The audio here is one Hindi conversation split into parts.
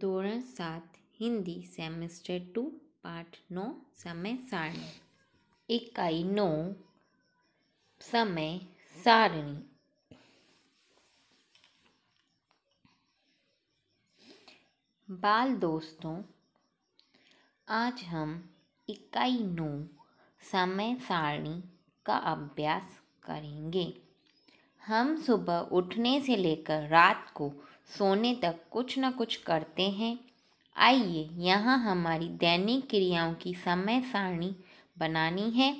ધોરણ 7 હિન્દી સેમેસ્ટર 2 પાઠ 9 સમય સારણી એકાઈ 9 સમય સારણી બાલ દોસ્તો આજ હમ એકાઈ 9 સમય સારણી કા અભ્યાસ કરેંગે હમ સુબહ ઉઠને સે લેકર રાત કો सोने तक कुछ न कुछ करते हैं आइए यहाँ हमारी दैनिक क्रियाओं की समय सारणी बनानी है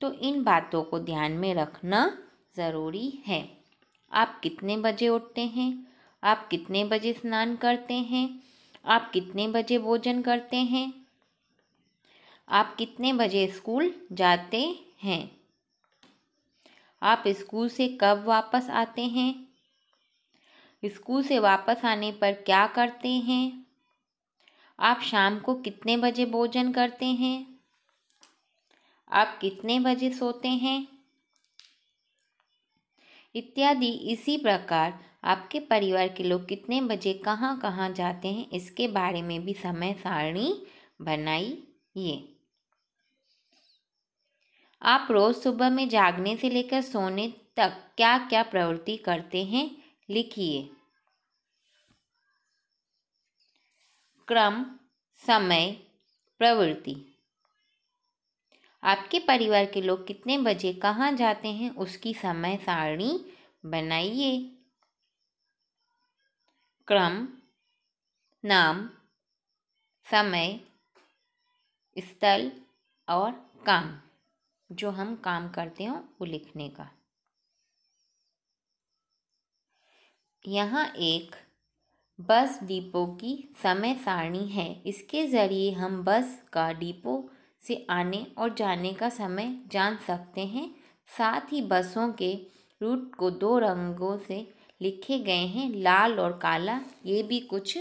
तो इन बातों को ध्यान में रखना ज़रूरी है आप कितने बजे उठते हैं आप कितने बजे स्नान करते हैं आप कितने बजे भोजन करते हैं आप कितने बजे स्कूल जाते हैं आप स्कूल से कब वापस आते हैं स्कूल से वापस आने पर क्या करते हैं आप शाम को कितने बजे भोजन करते हैं आप कितने बजे सोते हैं इत्यादि इसी प्रकार आपके परिवार के लोग कितने बजे कहाँ कहाँ जाते हैं इसके बारे में भी समय सारणी बनाइए आप रोज़ सुबह में जागने से लेकर सोने तक क्या क्या प्रवृत्ति करते हैं लिखिए क्रम समय प्रवृत्ति आपके परिवार के लोग कितने बजे कहाँ जाते हैं उसकी समय सारणी बनाइए क्रम नाम समय स्थल और काम जो हम काम करते हो वो लिखने का यहाँ एक बस डिपो की समय सारणी है इसके ज़रिए हम बस का डिपो से आने और जाने का समय जान सकते हैं साथ ही बसों के रूट को दो रंगों से लिखे गए हैं लाल और काला ये भी कुछ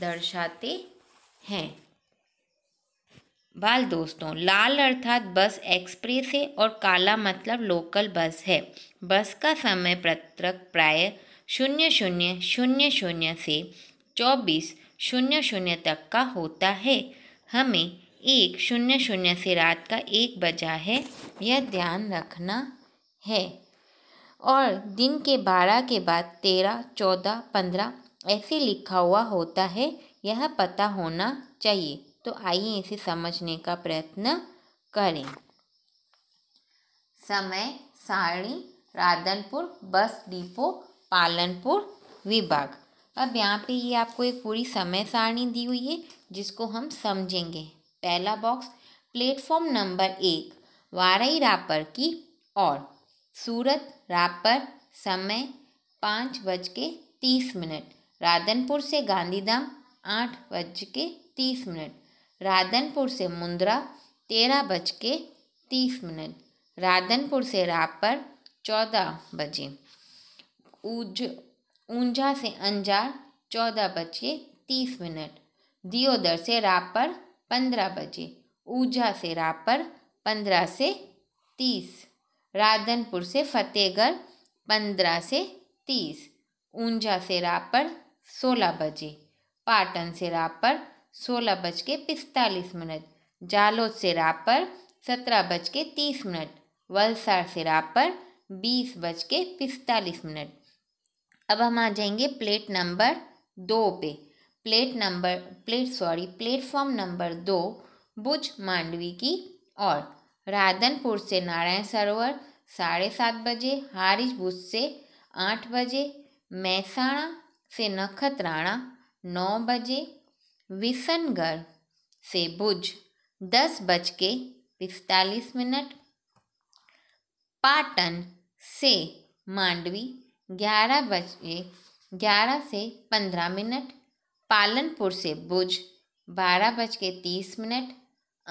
दर्शाते हैं बाल दोस्तों लाल अर्थात बस एक्सप्रेस है और काला मतलब लोकल बस है बस का समय पत्रक प्राय शून्य शून्य शून्य शून्य से चौबीस शून्य शून्य तक का होता है हमें एक शून्य शून्य से रात का एक बजा है यह ध्यान रखना है और दिन के बारह के बाद तेरह चौदह पंद्रह ऐसे लिखा हुआ होता है यह पता होना चाहिए तो आइए इसे समझने का प्रयत्न करें समय सारणी राधनपुर बस डिपो पालनपुर विभाग अब यहाँ पे ये आपको एक पूरी समय सारणी दी हुई है जिसको हम समझेंगे पहला बॉक्स प्लेटफॉर्म नंबर एक वारई रापर की और सूरत रापर समय पाँच बज के तीस मिनट राधनपुर से गांधीधाम आठ बज के तीस मिनट राधनपुर से मुंद्रा तेरह बज के तीस मिनट राधनपुर से रापर चौदह बजे ऊज ऊंझा से अंजार चौदह बजे तीस मिनट दियोदर से रापर पंद्रह बजे ऊझा से रापर पंद्रह से तीस राधनपुर से फतेहगढ़ पंद्रह से तीस ऊंझा से रापर सोलह बजे पाटन से रापर सोलह बज के पिस्तालीस मिनट जालोद से रापर सत्रह बज के तीस मिनट वलसाड़ से रापर बीस बज के पिस्तालीस मिनट अब हम आ जाएंगे प्लेट नंबर दो पे plate number plate sorry platform number दो बुज मांडवी की और राधनपुर से नारायण सरोवर साढ़े सात बजे हारिज भुज से आठ बजे मैसाणा से नखत्राणा नौ बजे विसनगढ़ से भुज दस बज के पिस्तालीस मिनट पाटन से मांडवी ग्यारह बजे ग्यारह से पंद्रह मिनट पालनपुर से भुज बारह बज के तीस मिनट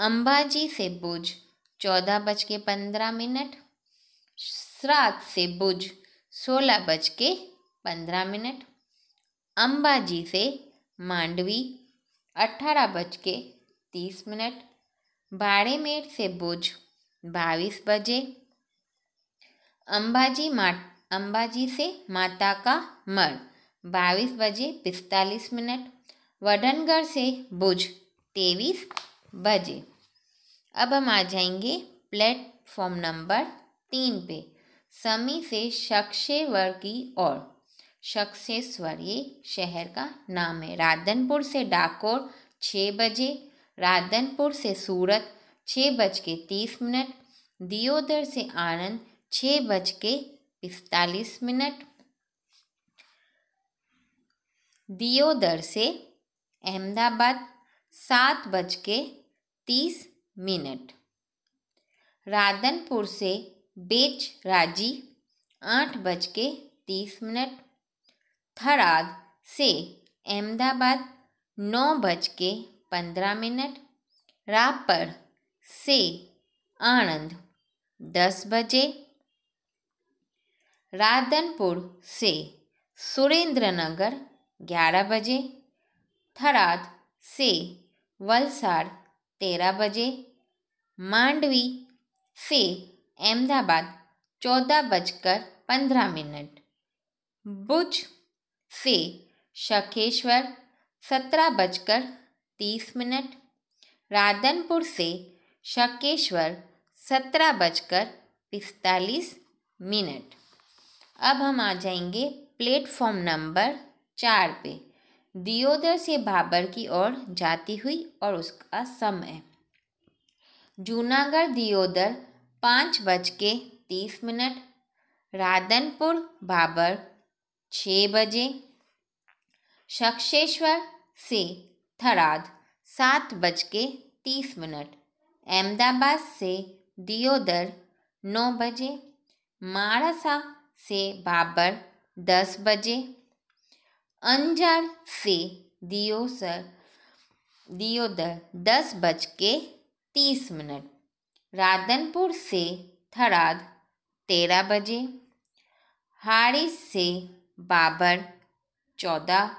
अंबाजी से भुज चौदह बज के पंद्रह मिनट श्राद से भुज सोलह बज के पंद्रह मिनट अंबाजी से मांडवी अठारह बज के तीस मिनट बाड़ेमेर से भुज बाईस बजे अंबाजी माट अंबाजी से माता का मढ़ बाईस बजे पिस्तालीस मिनट वडनगढ़ से भुज तेईस बजे अब हम आ जाएंगे प्लेटफॉर्म नंबर तीन पे समी से शक्शेवर की ओर शक्सेश्वर ये शहर का नाम है राधनपुर से डाकोर छः बजे राधनपुर से सूरत छः बज के तीस मिनट दियोदर से आनंद छः बज के पिस्तालीस मिनट दियोदर से अहमदाबाद सात बज के तीस मिनट राधनपुर से बेच राजी आठ बज के तीस मिनट थराद से अहमदाबाद नौ बज के पंद्रह मिनट रापर से आणंद दस बजे राधनपुर से सुरेंद्र नगर ग्यारह बजे थराद से वलसाड़ तेरह बजे मांडवी से अहमदाबाद चौदह बजकर पंद्रह मिनट बुज से शखेश्वर सत्रह बजकर तीस मिनट राधनपुर से शकेश्वर सत्रह बजकर पिस्तालीस मिनट अब हम आ जाएंगे प्लेटफॉर्म नंबर चार पे दियोदर से बाबर की ओर जाती हुई और उसका समय जूनागढ़ दियोदर पाँच बज के तीस मिनट राधनपुर बाबर छः बजे शक्षेश्वर से थराद सात बज के तीस मिनट अहमदाबाद से दियोदर नौ बजे माड़सा से बाबर दस बजे अंजार से दियोसर दियोदर दस बज के तीस मिनट राधनपुर से थराद तेरह बजे हारिस से बाबर चौदह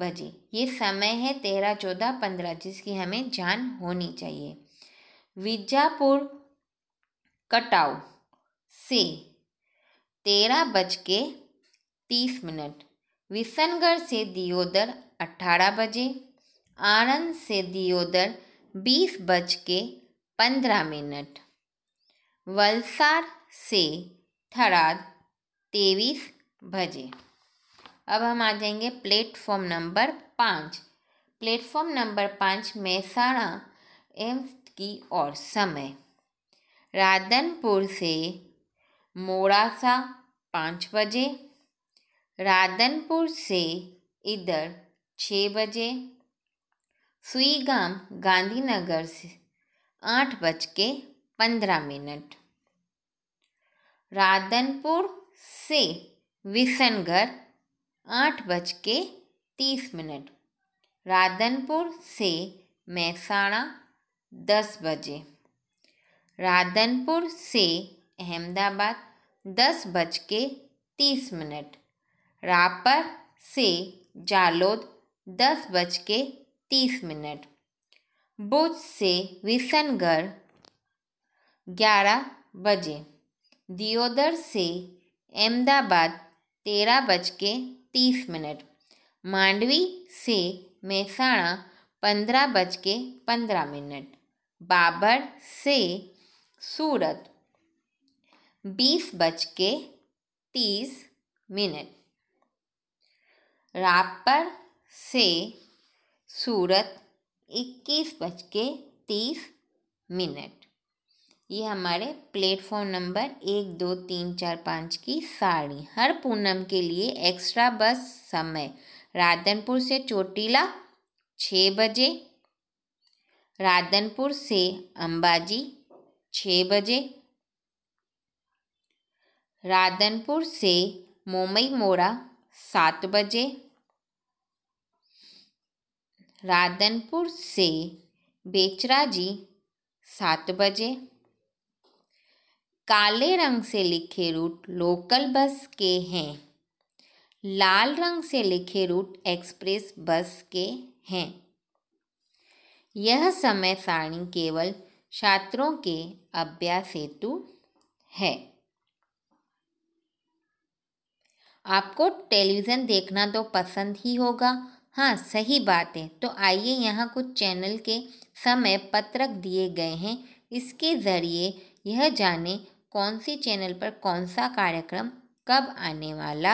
बजे ये समय है तेरह चौदह पंद्रह जिसकी हमें जान होनी चाहिए विजापुर कटाऊ से तेरह बज के तीस मिनट विसनगढ़ से दियोदर अट्ठारह बजे आनंद से दियोदर बीस बज के पंद्रह मिनट वलसार से थराद तेईस बजे अब हम आ जाएंगे प्लेटफॉर्म नंबर पाँच प्लेटफॉर्म नंबर पाँच मेहसाणा एम्स की ओर समय राधनपुर से मोड़ासा पाँच बजे राधनपुर से इधर छः बजे सुईगाम गांधीनगर से आठ बज के पंद्रह मिनट राधनपुर से विसनगर आठ बज के तीस मिनट राधनपुर से मेहसाणा दस बजे राधनपुर से अहमदाबाद दस बज के तीस मिनट रापर से जालोद दस बज के तीस मिनट बुज से विसनगढ़ ग्यारह बजे दियोदर से अहमदाबाद तेरह बज के तीस मिनट मांडवी से मेहसाणा पंद्रह बज के पंद्रह मिनट बाबर से सूरत बीस बज के तीस मिनट रापर से सूरत इक्कीस बज के तीस मिनट ये हमारे प्लेटफॉर्म नंबर एक दो तीन चार पाँच की साड़ी हर पूनम के लिए एक्स्ट्रा बस समय राधनपुर से चोटीला छः बजे राधनपुर से अंबाजी छः बजे राधनपुर से मुंबई मोड़ा सात बजे राधनपुर से बेचरा जी सात बजे काले रंग से लिखे रूट लोकल बस के हैं लाल रंग से लिखे रूट एक्सप्रेस बस के हैं यह समय सारणी केवल छात्रों के अभ्यास हेतु है आपको टेलीविज़न देखना तो पसंद ही होगा हाँ सही बात है तो आइए यहाँ कुछ चैनल के समय पत्रक दिए गए हैं इसके ज़रिए यह जाने कौन सी चैनल पर कौन सा कार्यक्रम कब आने वाला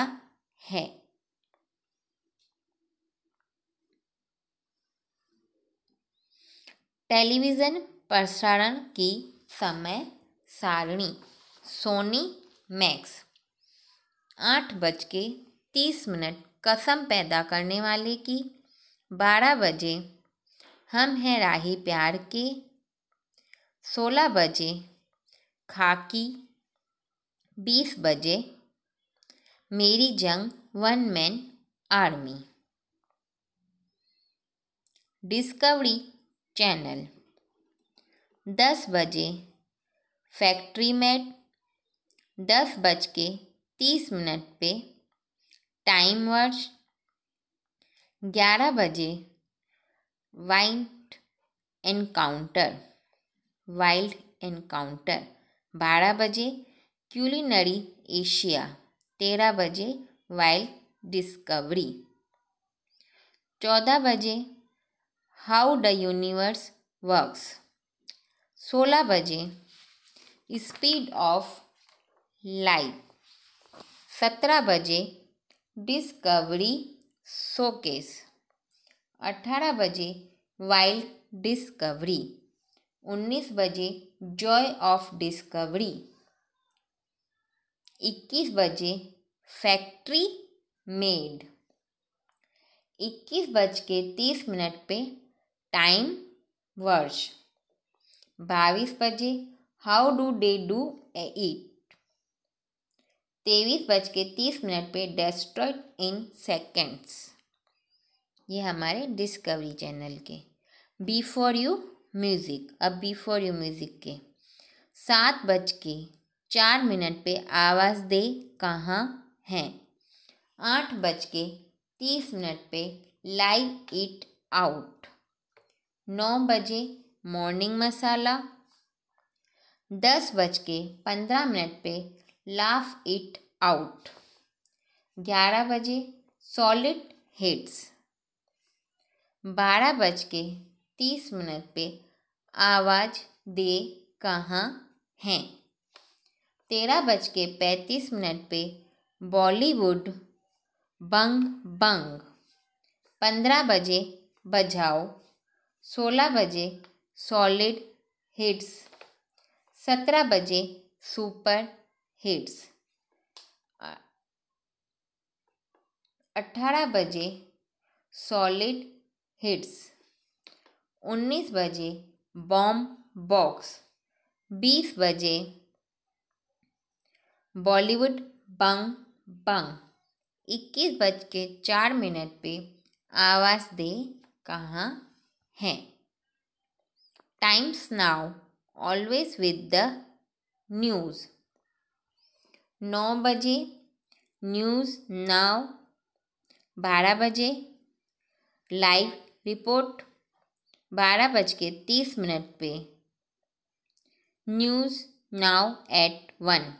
है टेलीविज़न प्रसारण की समय सारणी सोनी मैक्स आठ बज के तीस मिनट कसम पैदा करने वाले की बारह बजे हम हैं राही प्यार के सोलह बजे खाकी बीस बजे मेरी जंग one man army Discovery channel दस बजे फैक्ट्री मेट दस बज के तीस मिनट पे टाइम वर्ष ग्यारह बजे वाइल्ड एनकाउंटर वाइल्ड एनकाउंटर बारह बजे क्यूलिनरी एशिया तेरह बजे वाइल्ड डिस्कवरी चौदह बजे हाउ द यूनिवर्स वर्क्स सोलह बजे स्पीड ऑफ लाइट सत्रह बजे डिस्कवरी शोकेस अठारह बजे वाइल्ड डिस्कवरी उन्नीस बजे जॉय ऑफ डिस्कवरी इक्कीस बजे फैक्ट्री मेड इक्कीस बज के तीस मिनट पे टाइम वर्ष बाईस बजे how do they do it तेईस बज के तीस मिनट पे डेस्ट्रॉयड इन सेकेंड्स ये हमारे डिस्कवरी चैनल के बी फॉर यू म्यूज़िक अब बी फॉर यू म्यूज़िक के सात बज के चार मिनट पे आवाज़ दे कहाँ हैं आठ बज के तीस मिनट पे लाइव इट आउट नौ बजे मॉर्निंग मसाला दस बज के पंद्रह मिनट पे लाफ इट आउट ग्यारह बजे सॉलिड हिट्स बारह बज के तीस मिनट पे आवाज़ दे कहाँ हैं तेरह बज के पैंतीस मिनट पे बॉलीवुड बंग बंग पंद्रह बजे बजाओ सोलह बजे सॉलिड हिट्स सत्रह बजे सुपर हिट्स अट्ठारह बजे सॉलिड हिट्स उन्नीस बजे बॉम बॉक्स बीस बजे बॉलीवुड बंग बंग इक्कीस बज के चार मिनट पे आवाज़ दे कहाँ हैं Times Now always with the news नौ बजे न्यूज़ नाव बारह बजे लाइव रिपोर्ट बारह बज के तीस मिनट पे न्यूज़ नाव एट वन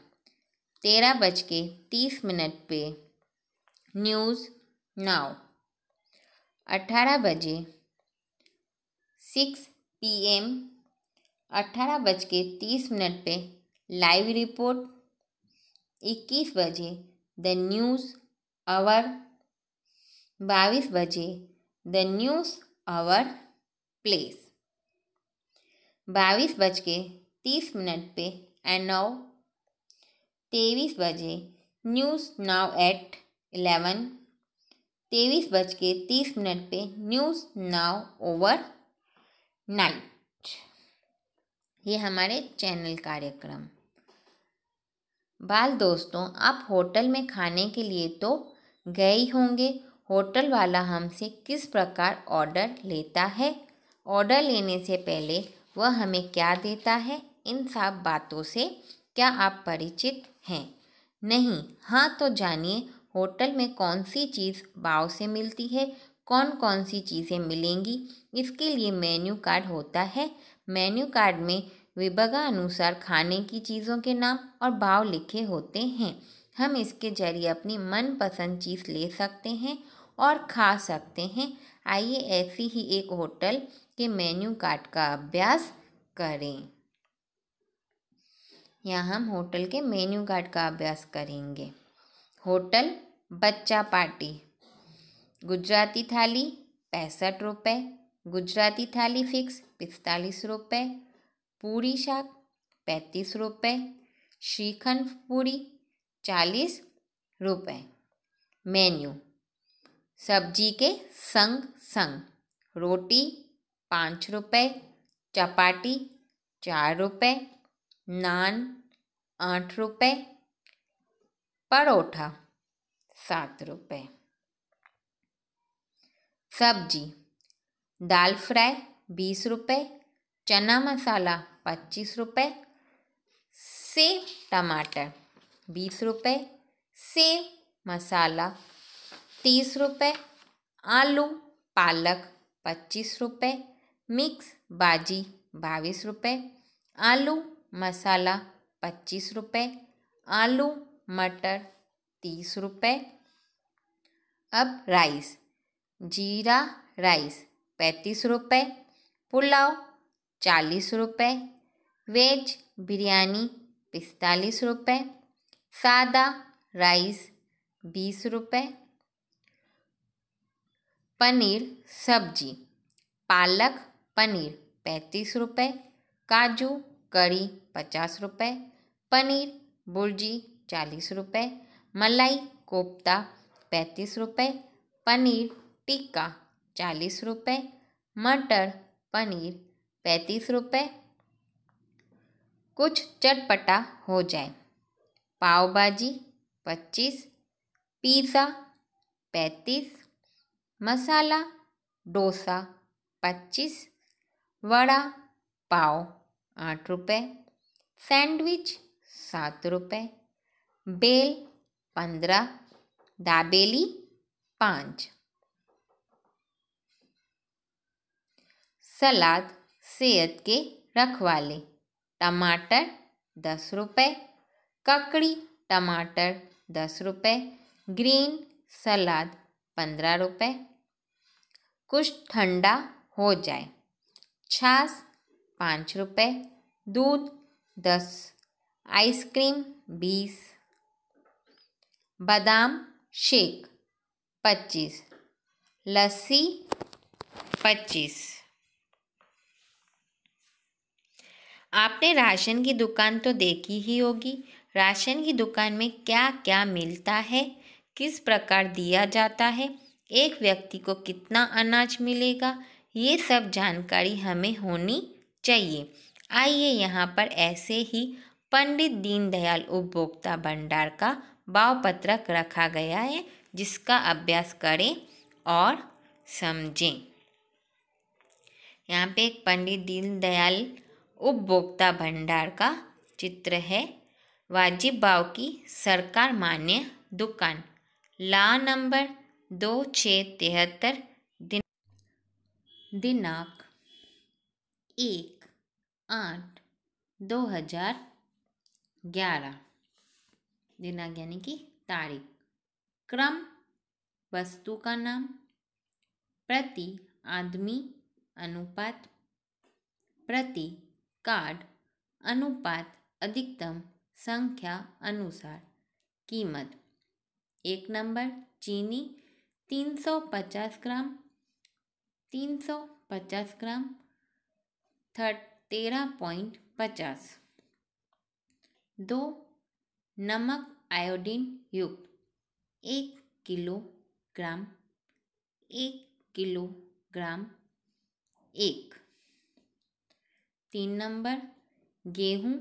तेरह बज के तीस मिनट पे न्यूज़ नाव अठारह बजे सिक्स पी एम अठारह बज के तीस मिनट पे लाइव रिपोर्ट इक्कीस बजे द न्यूज़ आवर बाईस बजे द न्यूज़ आवर प्लेस बाईस बज के तीस मिनट पे एंड नाउ तेईस बजे न्यूज़ नाउ एट इलेवन तेईस बज के तीस मिनट पे न्यूज़ नाउ ओवर नाइट ये हमारे चैनल कार्यक्रम बाल दोस्तों आप होटल में खाने के लिए तो गए ही होंगे होटल वाला हमसे किस प्रकार ऑर्डर लेता है ऑर्डर लेने से पहले वह हमें क्या देता है इन सब बातों से क्या आप परिचित हैं नहीं हाँ तो जानिए होटल में कौन सी चीज़ भाव से मिलती है कौन कौन सी चीज़ें मिलेंगी इसके लिए मेन्यू कार्ड होता है मेन्यू कार्ड में विभागानुसार खाने की चीज़ों के नाम और भाव लिखे होते हैं हम इसके जरिए अपनी मनपसंद चीज़ ले सकते हैं और खा सकते हैं आइए ऐसी ही एक होटल के मेन्यू कार्ड का अभ्यास करें यहाँ हम होटल के मेन्यू कार्ड का अभ्यास करेंगे होटल बच्चा पार्टी गुजराती थाली पैंसठ रुपये गुजराती थाली फिक्स पिस्तालीस रुपये पूरी शाक पैंतीस रुपये श्रीखंड पूरी चालीस रुपये मेन्यू सब्जी के संग संग रोटी पाँच रुपये चपाटी चार रुपये नान आठ रुपये परोठा सात रुपये सब्जी दाल फ्राई बीस रुपये चना मसाला पच्चीस रुपये सेव टमाटर बीस रुपये सेव मसाला तीस रुपये आलू पालक पच्चीस रुपये मिक्स भाजी बाईस रुपये आलू मसाला पच्चीस रुपये आलू मटर तीस रुपये अब राइस जीरा राइस पैंतीस रुपये पुलाव चालीस रुपये वेज बिरयानी पिस्तालीस रुपये सादा राइस बीस रुपये पनीर सब्जी पालक पनीर पैंतीस रुपये काजू करी पचास रुपये पनीर बुर्जी चालीस रुपये मलाई कोफ्ता पैंतीस रुपये पनीर टिक्का चालीस रुपये मटर पनीर पैंतीस रुपये कुछ चटपटा हो जाए पाव भाजी पच्चीस पिज़्ज़ा पैंतीस मसाला डोसा पच्चीस वड़ा पाव आठ रुपये सैंडविच सात रुपये बेल पंद्रह दाबेली पाँच सलाद सेहत के रखवाले टमाटर दस रुपये ककड़ी टमाटर दस रुपये ग्रीन सलाद पंद्रह रुपये कुछ ठंडा हो जाए छाछ पाँच रुपये दूध दस आइसक्रीम बीस बादाम शेक पच्चीस लस्सी पच्चीस आपने राशन की दुकान तो देखी ही होगी राशन की दुकान में क्या क्या मिलता है किस प्रकार दिया जाता है एक व्यक्ति को कितना अनाज मिलेगा ये सब जानकारी हमें होनी चाहिए आइए यहाँ पर ऐसे ही पंडित दीनदयाल उपभोक्ता भंडार का भाव पत्रक रखा गया है जिसका अभ्यास करें और समझें यहाँ पे एक पंडित दीनदयाल उपभोक्ता भंडार का चित्र है वाजिब भाव की सरकार मान्य दुकान ला नंबर दो छः तिहत्तर दिन दिनांक एक आठ दो हजार ग्यारह दिनांक यानी कि तारीख क्रम वस्तु का नाम प्रति आदमी अनुपात प्रति कार्ड अनुपात अधिकतम संख्या अनुसार कीमत एक नंबर चीनी तीन सौ पचास ग्राम तीन सौ पचास ग्राम थर्ट तेरह पॉइंट पचास दो नमक आयोडीन युक्त एक किलो ग्राम एक किलो ग्राम एक तीन नंबर गेहूँ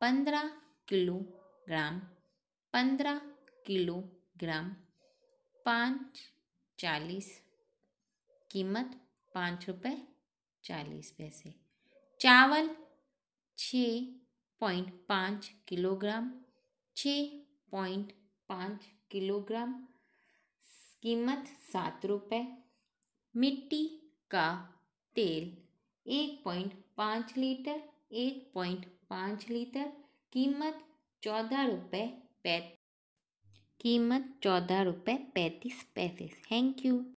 पंद्रह किलोग्राम पंद्रह किलोग्राम पाँच चालीस कीमत पाँच रुपये चालीस पैसे चावल छ पॉइंट पाँच किलोग्राम छ पॉइंट पाँच किलोग्राम कीमत सात रुपये मिट्टी का तेल एक पॉइंट पाँच लीटर एक पॉइंट पाँच लीटर कीमत चौदह रुपये पैत कीमत चौदह रुपये पैंतीस पैसे थैंक यू